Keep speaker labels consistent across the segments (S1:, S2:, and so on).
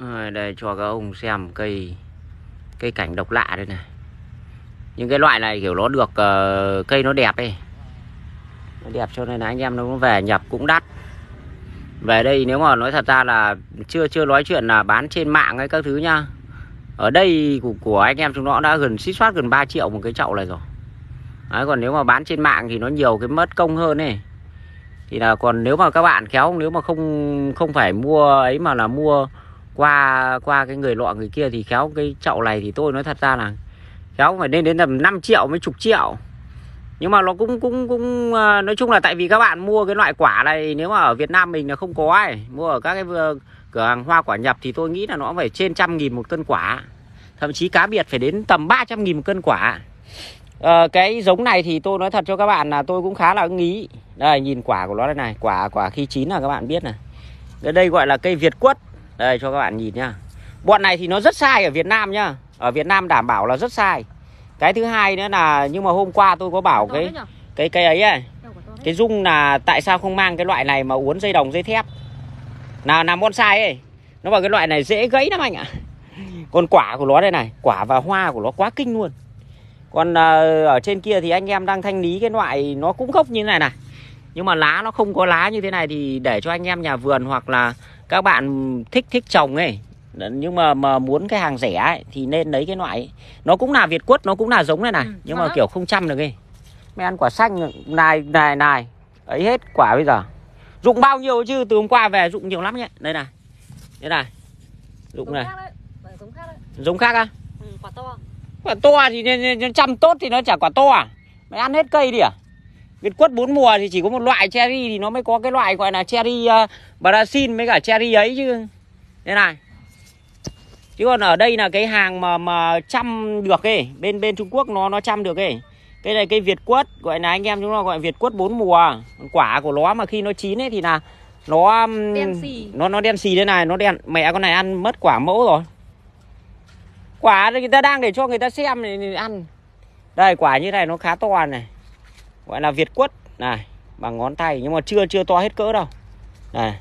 S1: à, đây cho các ông xem cây cây cảnh độc lạ đây này những cái loại này kiểu nó được uh, cây nó đẹp ấy nó đẹp cho nên là anh em nó về nhập cũng đắt về đây nếu mà nói thật ra là chưa chưa nói chuyện là bán trên mạng hay các thứ nhá ở đây của, của anh em chúng nó đã gần xít soát gần 3 triệu một cái chậu này rồi Đấy, còn nếu mà bán trên mạng thì nó nhiều cái mất công hơn này thì là còn nếu mà các bạn kéo nếu mà không không phải mua ấy mà là mua qua qua cái người lọ người kia thì khéo cái chậu này thì tôi nói thật ra là khéo phải lên đến tầm 5 triệu mấy chục triệu nhưng mà nó cũng cũng cũng ờ, nói chung là tại vì các bạn mua cái loại quả này nếu mà ở Việt Nam mình là không có ai mua ở các cái ờ, cửa hàng hoa quả nhập thì tôi nghĩ là nó phải trên trăm nghìn một cân quả thậm chí cá biệt phải đến tầm 300 nghìn một cân quả à, cái giống này thì tôi nói thật cho các bạn là tôi cũng khá là ưng ý đây nhìn quả của nó đây này quả quả khi chín là các bạn biết này đây gọi là cây Việt quất đây cho các bạn nhìn nhá Bọn này thì nó rất sai ở Việt Nam nhá Ở Việt Nam đảm bảo là rất sai Cái thứ hai nữa là Nhưng mà hôm qua tôi có bảo cái cái cái ấy ấy Cái dung là tại sao không mang cái loại này mà uốn dây đồng dây thép Nào làm bonsai ấy Nó bảo cái loại này dễ gãy lắm anh ạ Còn quả của nó đây này Quả và hoa của nó quá kinh luôn Còn ờ, ở trên kia thì anh em đang thanh lý cái loại nó cũng gốc như thế này này Nhưng mà lá nó không có lá như thế này thì để cho anh em nhà vườn hoặc là các bạn thích thích trồng ấy nhưng mà mà muốn cái hàng rẻ ấy, thì nên lấy cái loại nó cũng là việt quất nó cũng là giống này này ừ, nhưng mà vâng. kiểu không chăm được ấy mày ăn quả xanh này này này ấy hết quả bây giờ dụng bao nhiêu chứ từ hôm qua về dụng nhiều lắm nhé đây này đây này dụng này vâng, giống khác, giống khác à ừ, quả to quả to thì nên, nên chăm tốt thì nó chả quả to à mày ăn hết cây đi à Việt quất bốn mùa thì chỉ có một loại cherry thì nó mới có cái loại gọi là cherry uh, Brazil với cả cherry ấy chứ. Thế này. Chứ còn ở đây là cái hàng mà mà chăm được ấy, bên bên Trung Quốc nó nó chăm được ấy. Cái này cây Việt quất, gọi là anh em chúng nó gọi Việt quất bốn mùa. Quả của nó mà khi nó chín ấy thì là nó nó nó đen xì thế này, nó đen mẹ con này ăn mất quả mẫu rồi. Quả người ta đang để cho người ta xem này ăn. Đây quả như này nó khá to này gọi là việt quất này bằng ngón tay nhưng mà chưa chưa to hết cỡ đâu này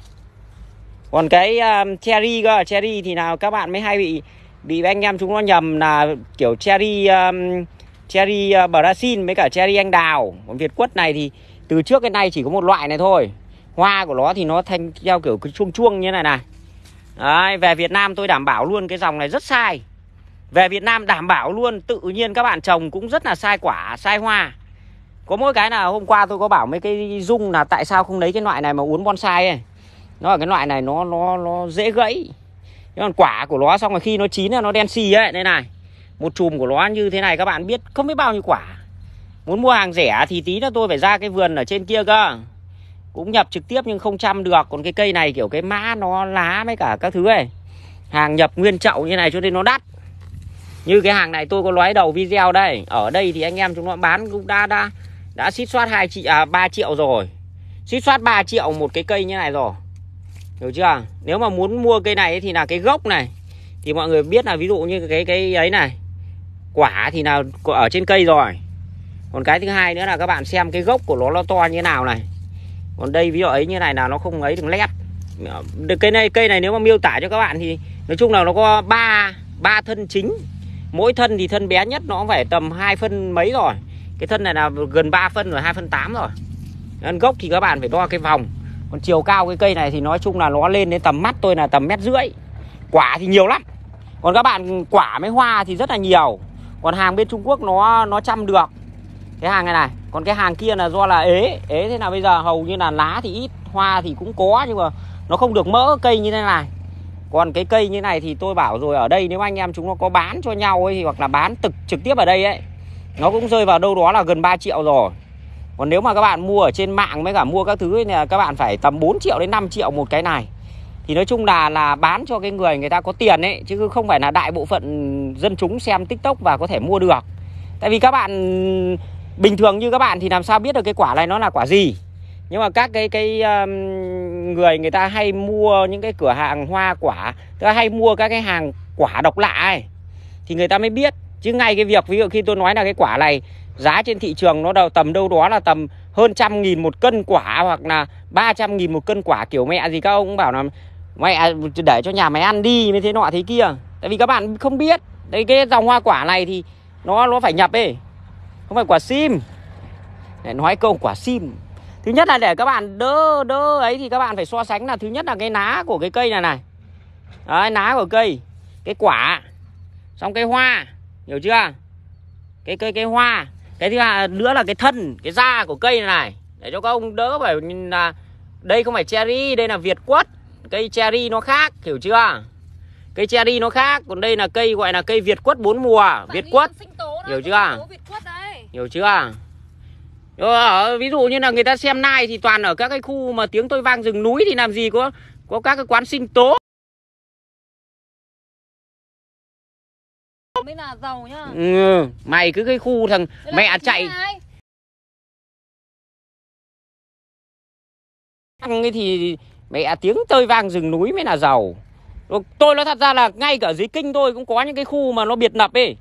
S1: còn cái um, cherry cơ cherry thì nào các bạn mới hay bị bị anh em chúng nó nhầm là kiểu cherry um, cherry uh, brazil với cả cherry anh đào còn việt quất này thì từ trước cái này chỉ có một loại này thôi hoa của nó thì nó thành theo kiểu cái chuông chuông như này này Đấy, về Việt Nam tôi đảm bảo luôn cái dòng này rất sai về Việt Nam đảm bảo luôn tự nhiên các bạn trồng cũng rất là sai quả sai hoa có mỗi cái là hôm qua tôi có bảo mấy cái dung là tại sao không lấy cái loại này mà uốn bonsai ấy nó là cái loại này nó nó nó dễ gãy cái còn quả của nó xong rồi khi nó chín là nó đen xì ấy đây này một chùm của nó như thế này các bạn biết không biết bao nhiêu quả muốn mua hàng rẻ thì tí nữa tôi phải ra cái vườn ở trên kia cơ cũng nhập trực tiếp nhưng không chăm được còn cái cây này kiểu cái mã nó lá mấy cả các thứ ấy hàng nhập nguyên chậu như này cho nên nó đắt như cái hàng này tôi có nói đầu video đây ở đây thì anh em chúng nó bán cũng đã đã đã xít soát hai chị à, 3 triệu rồi xít soát 3 triệu một cái cây như này rồi hiểu chưa nếu mà muốn mua cây này thì là cái gốc này thì mọi người biết là ví dụ như cái cái ấy này quả thì là ở trên cây rồi còn cái thứ hai nữa là các bạn xem cái gốc của nó nó to như nào này còn đây ví dụ ấy như này là nó không ấy được lép được cây này cây này nếu mà miêu tả cho các bạn thì nói chung là nó có ba ba thân chính mỗi thân thì thân bé nhất nó phải tầm hai phân mấy rồi cái thân này là gần 3 phân rồi 2 phân 8 rồi ăn gốc thì các bạn phải đo cái vòng còn chiều cao cái cây này thì nói chung là nó lên đến tầm mắt tôi là tầm mét rưỡi quả thì nhiều lắm còn các bạn quả mấy hoa thì rất là nhiều còn hàng bên Trung Quốc nó nó chăm được cái hàng này này còn cái hàng kia là do là ế ế thế nào bây giờ hầu như là lá thì ít hoa thì cũng có nhưng mà nó không được mỡ cây như thế này còn cái cây như này thì tôi bảo rồi ở đây nếu anh em chúng nó có bán cho nhau ấy thì hoặc là bán trực trực tiếp ở đây ấy nó cũng rơi vào đâu đó là gần 3 triệu rồi còn nếu mà các bạn mua ở trên mạng với cả mua các thứ thì các bạn phải tầm 4 triệu đến 5 triệu một cái này thì nói chung là là bán cho cái người người ta có tiền ấy chứ không phải là đại bộ phận dân chúng xem tiktok và có thể mua được tại vì các bạn bình thường như các bạn thì làm sao biết được cái quả này nó là quả gì nhưng mà các cái cái um, người người ta hay mua những cái cửa hàng hoa quả tức là hay mua các cái hàng quả độc lạ ấy thì người ta mới biết chứ ngay cái việc ví dụ khi tôi nói là cái quả này giá trên thị trường nó đầu tầm đâu đó là tầm hơn trăm nghìn một cân quả hoặc là ba trăm nghìn một cân quả kiểu mẹ gì các ông cũng bảo là mẹ để cho nhà mày ăn đi như thế nọ thế kia tại vì các bạn không biết đấy cái dòng hoa quả này thì nó nó phải nhập ấy không phải quả sim để nói câu quả sim thứ nhất là để các bạn đỡ đỡ ấy thì các bạn phải so sánh là thứ nhất là cái lá của cái cây này này đấy, lá của cây cái quả xong cái hoa hiểu chưa cái cái cái hoa cái thứ hai nữa là cái thân cái da của cây này, này. để cho các ông đỡ phải là đây không phải cherry đây là việt quất cây cherry nó khác hiểu chưa cây cherry nó khác còn đây là cây gọi là cây việt quất bốn mùa Tại việt quất hiểu chưa hiểu chưa ở ví dụ như là người ta xem nai thì toàn ở các cái khu mà tiếng tôi vang rừng núi thì làm gì có có các cái quán sinh tố mới là giàu nhá ừ, mày cứ cái khu thằng mẹ chạy ăn ấy thì mẹ tiếng tơi vang rừng núi mới là giàu tôi nói thật ra là ngay cả dưới kinh tôi cũng có những cái khu mà nó biệt lập ấy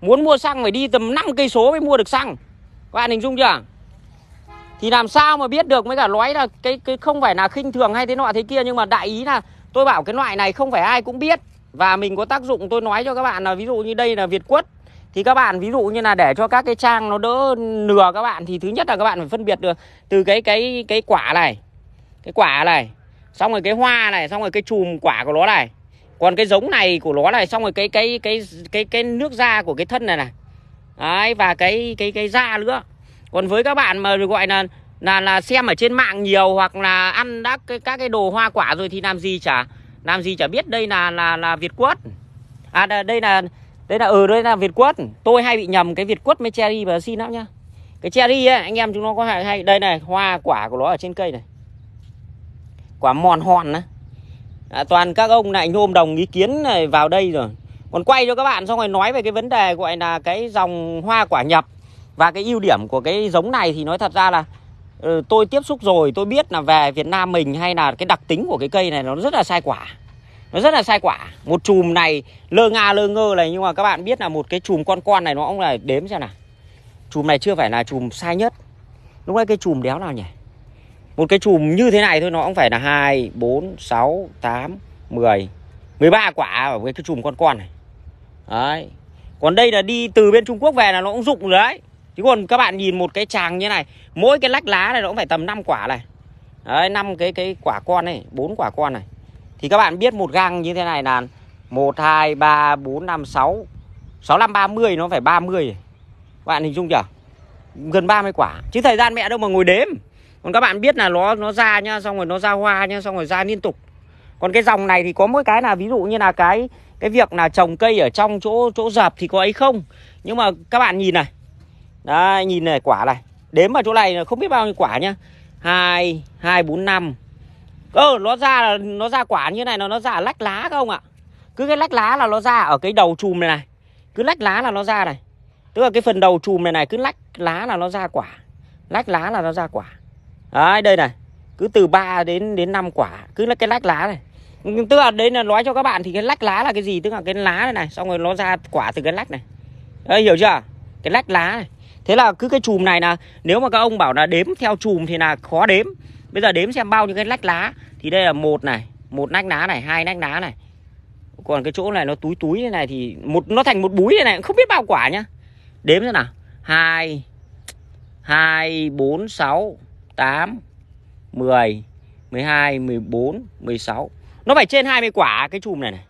S1: muốn mua xăng phải đi tầm 5 cây số mới mua được xăng các bạn hình dung chưa thì làm sao mà biết được mới cả nói là cái cái không phải là khinh thường hay thế nọ thế kia nhưng mà đại ý là tôi bảo cái loại này không phải ai cũng biết và mình có tác dụng tôi nói cho các bạn là ví dụ như đây là Việt Quất thì các bạn ví dụ như là để cho các cái trang nó đỡ nừa các bạn thì thứ nhất là các bạn phải phân biệt được từ cái cái cái quả này cái quả này xong rồi cái hoa này xong rồi cái chùm quả của nó này còn cái giống này của nó này xong rồi cái cái cái cái cái, cái nước da của cái thân này này đấy và cái cái cái da nữa còn với các bạn mà gọi là là là xem ở trên mạng nhiều hoặc là ăn đã cái, các cái đồ hoa quả rồi thì làm gì chả làm gì chả biết đây là là là Việt Quất à đây là đây là ừ đây là Việt Quất tôi hay bị nhầm cái Việt Quất với cherry và xin lắm nhá cái cherry ấy, anh em chúng nó có hay hay đây này hoa quả của nó ở trên cây này quả mòn hòn á à, toàn các ông lại nhôm đồng ý kiến này vào đây rồi còn quay cho các bạn xong rồi nói về cái vấn đề gọi là cái dòng hoa quả nhập và cái ưu điểm của cái giống này thì nói thật ra là Ờ, tôi tiếp xúc rồi tôi biết là về Việt Nam mình hay là cái đặc tính của cái cây này nó rất là sai quả nó rất là sai quả một chùm này lơ nga lơ ngơ này nhưng mà các bạn biết là một cái chùm con con này nó cũng là đếm xem nào chùm này chưa phải là chùm sai nhất lúc đấy cái chùm đéo nào nhỉ một cái chùm như thế này thôi nó cũng phải là hai bốn sáu tám mười mười ba quả ở cái chùm con con này đấy còn đây là đi từ bên Trung Quốc về là nó cũng rụng rồi đấy chứ còn các bạn nhìn một cái tràng như này mỗi cái lách lá này nó cũng phải tầm 5 quả này đấy năm cái cái quả con này bốn quả con này thì các bạn biết một găng như thế này là 1 2 3 4 5 6 6 5 30 nó phải 30 bạn hình dung chưa gần 30 quả chứ thời gian mẹ đâu mà ngồi đếm còn các bạn biết là nó nó ra nhá xong rồi nó ra hoa nhá xong rồi ra liên tục còn cái dòng này thì có mỗi cái là ví dụ như là cái cái việc là trồng cây ở trong chỗ chỗ dập thì có ấy không nhưng mà các bạn nhìn này Đấy, nhìn này quả này Đếm vào chỗ này không biết bao nhiêu quả nhá hai hai bốn năm Ờ nó ra nó ra quả như này nó nó ra lách lá không ạ? Cứ cái lách lá là nó ra ở cái đầu chùm này này. Cứ lách lá là nó ra này. Tức là cái phần đầu chùm này này cứ lách lá là nó ra quả. Lách lá là nó ra quả. Đấy đây này. Cứ từ 3 đến đến 5 quả, cứ là cái lách lá này. Tức là đấy là nói cho các bạn thì cái lách lá là cái gì? Tức là cái lá này này, xong rồi nó ra quả từ cái lách này. Đấy hiểu chưa? Cái lách lá này. Thế là cứ cái chùm này là nếu mà các ông bảo là đếm theo chùm thì là khó đếm. Bây giờ đếm xem bao nhiêu cái lách lá. Thì đây là một này, một lách lá này, hai lách lá này. Còn cái chỗ này nó túi túi thế này thì một nó thành một búi thế này, không biết bao quả nhá. Đếm xem nào. 2 2 4 6 8 10 12 14 16. Nó phải trên 20 quả cái chùm này này.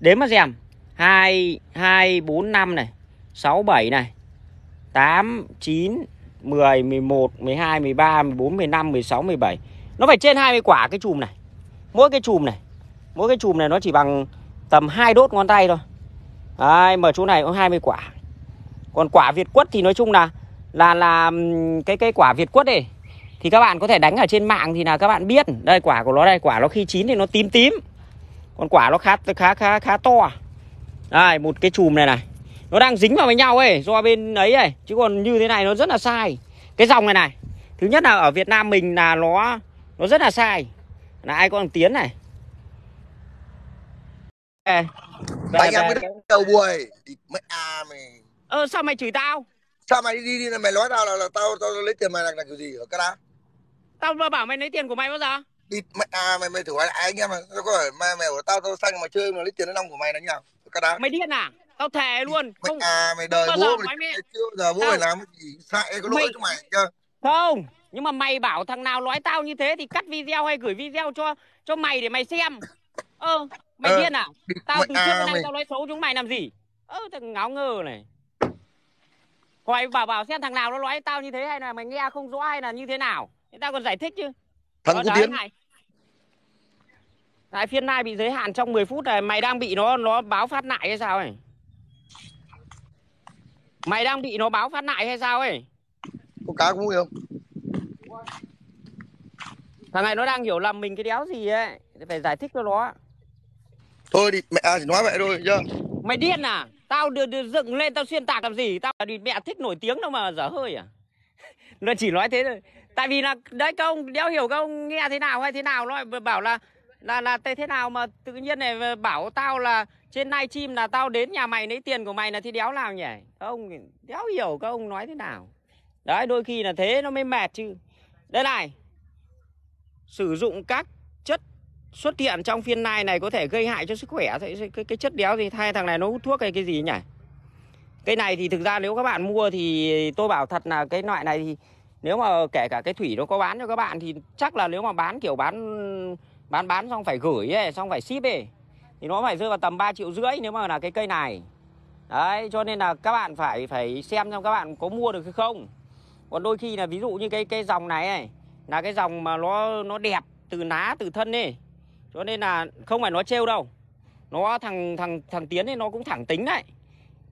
S1: Đếm mà xem. 2 2 4 5 này, 6 7 này, 8, 9, 10, 11, 12, 13, 14, 15, 16, 17 Nó phải trên 20 quả cái chùm này Mỗi cái chùm này Mỗi cái chùm này nó chỉ bằng tầm 2 đốt ngón tay thôi Đấy, mở chỗ này có 20 quả Còn quả Việt quất thì nói chung là Là là cái cái quả Việt quất này Thì các bạn có thể đánh ở trên mạng thì là các bạn biết Đây quả của nó đây Quả nó khi chín thì nó tím tím Còn quả nó khá khá khá, khá to Đây một cái chùm này này nó đang dính vào với nhau ấy do bên ấy ấy chứ còn như thế này nó rất là sai cái dòng này này thứ nhất là ở Việt Nam mình là nó nó rất là sai là ai con tiến này về, về, anh em cái đầu buổi mẹ à mày ờ sao mày chửi tao sao mày đi đi, đi mày nói tao là, là tao tao lấy tiền mày là, là kiểu gì ở cái đó tao mà bảo mày lấy tiền của mày bao giờ đi mày à mày mày thử hỏi lại anh em mà có phải mày mày của tao tao sang mà chơi mà lấy tiền nó long của mày là nhau cái đó mày điên à tao thề luôn mày à mày đời bố mày, mày chưa giờ bố mày làm gì sai có lỗi mày... cho mày chưa không nhưng mà mày bảo thằng nào nói tao như thế thì cắt video hay gửi video cho cho mày để mày xem ơ ờ, mày ờ, điên à tao từ trước à, nay mày... tao nói xấu chúng mày làm gì ơ ờ, thằng ngáo ngơ này hỏi bảo bảo xem thằng nào nó nói tao như thế hay là mày nghe không rõ hay là như thế nào thì tao còn giải thích chứ thằng Đó, tiến này lại phiên nay bị giới hạn trong 10 phút này mày đang bị nó nó báo phát lại hay sao này Mày đang bị nó báo phát lại hay sao ấy? Có cá có không? Thằng này nó đang hiểu lầm mình cái đéo gì ấy Phải giải thích cho nó Thôi đi mẹ à, chỉ nói vậy thôi chứ Mày điên à? Tao đưa, đưa dựng lên tao xuyên tạc làm gì? Tao đi mẹ thích nổi tiếng đâu mà dở hơi à? nó chỉ nói thế thôi tại vì là đấy công ông đéo hiểu công nghe thế nào hay thế nào nó bảo là là là thế thế nào mà tự nhiên này bảo tao là trên nay chim là tao đến nhà mày lấy tiền của mày là thì đéo nào nhỉ ông đéo hiểu các ông nói thế nào đấy đôi khi là thế nó mới mệt chứ đây này sử dụng các chất xuất hiện trong phiên nai này có thể gây hại cho sức khỏe cái, cái, cái chất đéo gì thay thằng này nó hút thuốc hay cái gì nhỉ cái này thì thực ra nếu các bạn mua thì tôi bảo thật là cái loại này thì nếu mà kể cả cái thủy nó có bán cho các bạn thì chắc là nếu mà bán kiểu bán bán bán xong phải gửi ấy, xong phải ship ấy thì nó phải rơi vào tầm 3 triệu rưỡi nếu mà là cái cây này đấy cho nên là các bạn phải phải xem xem các bạn có mua được hay không còn đôi khi là ví dụ như cái cái dòng này ấy, là cái dòng mà nó nó đẹp từ lá từ thân ấy cho nên là không phải nó trêu đâu nó thằng thằng thằng tiến ấy nó cũng thẳng tính đấy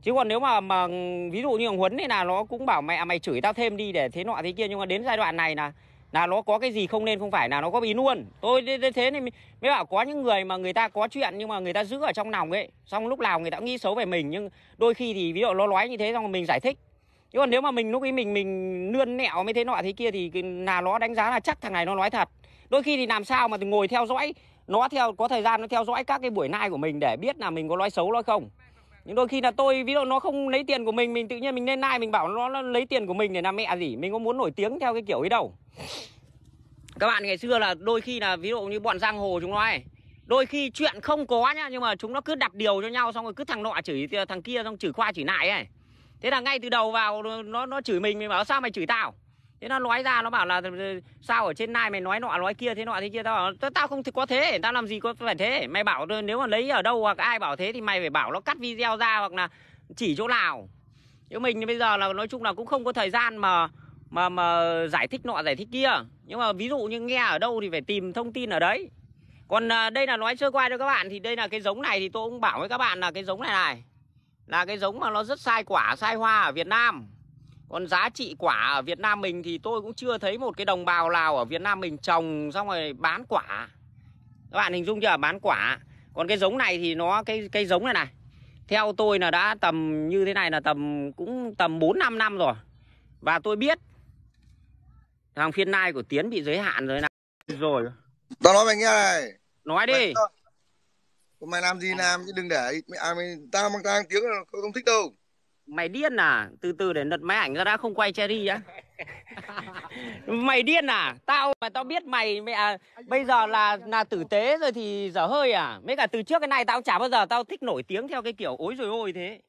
S1: chứ còn nếu mà mà ví dụ như thằng huấn này là nó cũng bảo mẹ mày chửi tao thêm đi để thế nọ thế kia nhưng mà đến giai đoạn này là là nó có cái gì không nên không phải là nó có ý luôn tôi thế này mới bảo có những người mà người ta có chuyện nhưng mà người ta giữ ở trong lòng ấy xong lúc nào người ta cũng nghĩ xấu về mình nhưng đôi khi thì ví dụ nó nói như thế xong mình giải thích chứ còn nếu mà mình lúc ấy mình mình lươn nẹo mới thế nọ thế kia thì là nó đánh giá là chắc thằng này nó nói thật đôi khi thì làm sao mà ngồi theo dõi nó theo có thời gian nó theo dõi các cái buổi live của mình để biết là mình có nói xấu nói không nhưng đôi khi là tôi ví dụ nó không lấy tiền của mình mình tự nhiên mình lên like mình bảo nó, nó lấy tiền của mình để làm mẹ gì mình có muốn nổi tiếng theo cái kiểu ấy đâu các bạn ngày xưa là đôi khi là ví dụ như bọn giang hồ chúng nó ấy đôi khi chuyện không có nhá nhưng mà chúng nó cứ đặt điều cho nhau xong rồi cứ thằng nọ chửi thằng kia xong chửi khoa chửi lại ấy thế là ngay từ đầu vào nó nó chửi mình mình bảo sao mày chửi tao thế nó nói ra nó bảo là ừ, ừ, sao ở trên nai mày nói nọ nói kia thế nọ thế kia tao bảo, tao không thì có thế tao làm gì có phải thế mày bảo nếu mà lấy ở đâu hoặc ai bảo thế thì mày phải bảo nó cắt video ra hoặc là chỉ chỗ nào chứ mình bây giờ là nói chung là cũng không có thời gian mà mà mà giải thích nọ giải thích kia nhưng mà ví dụ như nghe ở đâu thì phải tìm thông tin ở đấy còn ờ, đây là nói sơ qua cho các bạn thì đây là cái giống này thì tôi cũng bảo với các bạn là cái giống này này là cái giống mà nó rất sai quả sai hoa ở Việt Nam còn giá trị quả ở Việt Nam mình thì tôi cũng chưa thấy một cái đồng bào nào ở Việt Nam mình trồng xong rồi bán quả. Các bạn hình dung chưa bán quả. Còn cái giống này thì nó cái cái giống này này. Theo tôi là đã tầm như thế này là tầm cũng tầm 4 5 năm rồi. Và tôi biết thằng phiên nai của Tiến bị giới hạn rồi này. Rồi. Tao nói mày nghe này. Nói đi. Mày, mày làm gì làm chứ đừng để à, mày tao mang tang tiếng không thích đâu mày điên à từ từ để lật máy ảnh ra đã không quay cherry á mày điên à tao mà tao biết mày mẹ à, bây giờ là là tử tế rồi thì dở hơi à mấy cả từ trước cái này tao chả bao giờ tao thích nổi tiếng theo cái kiểu ối rồi ôi thế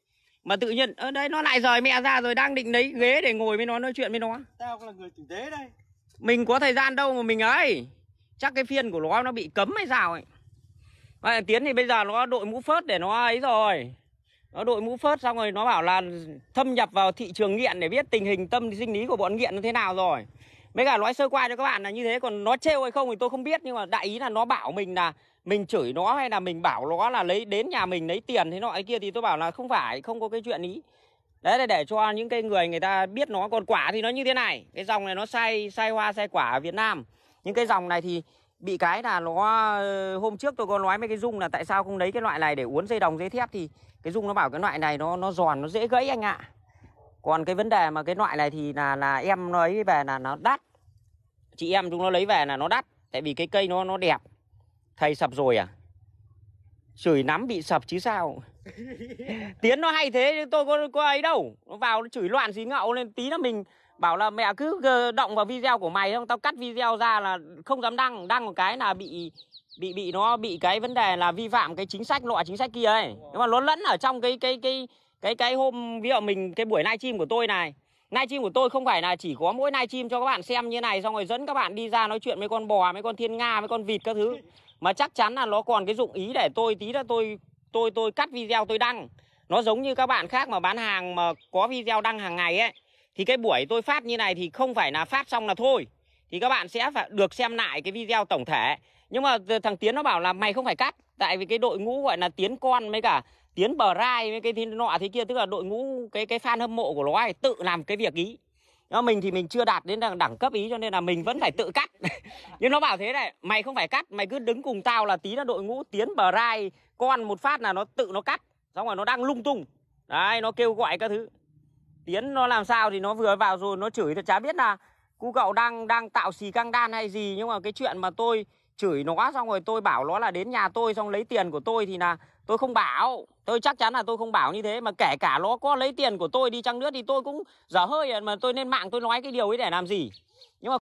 S1: mà tự nhiên ở ờ, đây nó lại rời mẹ ra rồi đang định lấy ghế để ngồi với nó nói chuyện với nó tao là người tử tế đây mình có thời gian đâu mà mình ấy chắc cái phiên của nó nó bị cấm hay sao ấy mà tiến thì bây giờ nó đội mũ phớt để nó ấy rồi nó đội mũ phớt xong rồi nó bảo là thâm nhập vào thị trường nghiện để biết tình hình tâm sinh lý của bọn nghiện nó thế nào rồi mấy cả nói sơ qua cho các bạn là như thế còn nó trêu hay không thì tôi không biết nhưng mà đại ý là nó bảo mình là mình chửi nó hay là mình bảo nó là lấy đến nhà mình lấy tiền thế nọ ấy kia thì tôi bảo là không phải không có cái chuyện ý đấy là để cho những cái người người ta biết nó còn quả thì nó như thế này cái dòng này nó sai sai hoa sai quả ở Việt Nam những cái dòng này thì bị cái là nó ờ, hôm trước tôi có nói mấy cái dung là tại sao không lấy cái loại này để uốn dây đồng dây thép thì cái dung nó bảo cái loại này nó nó giòn nó dễ gãy anh ạ còn cái vấn đề mà cái loại này thì là là em nói về là nó đắt chị em chúng nó lấy về là nó đắt tại vì cái cây nó nó đẹp thầy sập rồi à chửi nắm bị sập chứ sao tiến nó hay thế tôi có có ấy đâu nó vào nó chửi loạn gì ngậu lên tí là mình bảo là mẹ cứ động vào video của mày không tao cắt video ra là không dám đăng đăng một cái là bị bị bị nó bị cái vấn đề là vi phạm cái chính sách loại chính sách kia ấy nhưng mà nó lẫn ở trong cái cái cái cái cái hôm ví dụ mình cái buổi livestream của tôi này livestream của tôi không phải là chỉ có mỗi livestream cho các bạn xem như này xong rồi dẫn các bạn đi ra nói chuyện với con bò với con thiên nga với con vịt các thứ mà chắc chắn là nó còn cái dụng ý để tôi tí là tôi tôi tôi cắt video tôi đăng nó giống như các bạn khác mà bán hàng mà có video đăng hàng ngày ấy thì cái buổi tôi phát như này thì không phải là phát xong là thôi. Thì các bạn sẽ phải được xem lại cái video tổng thể. Nhưng mà thằng Tiến nó bảo là mày không phải cắt. Tại vì cái đội ngũ gọi là Tiến con mấy cả Tiến bờ rai mấy cái thế nọ thế kia. Tức là đội ngũ cái cái fan hâm mộ của nó ấy tự làm cái việc ý. nó mình thì mình chưa đạt đến đẳng cấp ý cho nên là mình vẫn phải tự cắt. Nhưng nó bảo thế này, mày không phải cắt, mày cứ đứng cùng tao là tí là đội ngũ tiến bờ rai con một phát là nó tự nó cắt. Xong rồi nó đang lung tung. Đấy, nó kêu gọi các thứ. Tiến nó làm sao thì nó vừa vào rồi nó chửi thì chả biết là cu cậu đang đang tạo xì căng đan hay gì nhưng mà cái chuyện mà tôi chửi nó xong rồi tôi bảo nó là đến nhà tôi xong lấy tiền của tôi thì là tôi không bảo tôi chắc chắn là tôi không bảo như thế mà kể cả nó có lấy tiền của tôi đi chăng nữa thì tôi cũng dở hơi mà tôi lên mạng tôi nói cái điều ấy để làm gì nhưng mà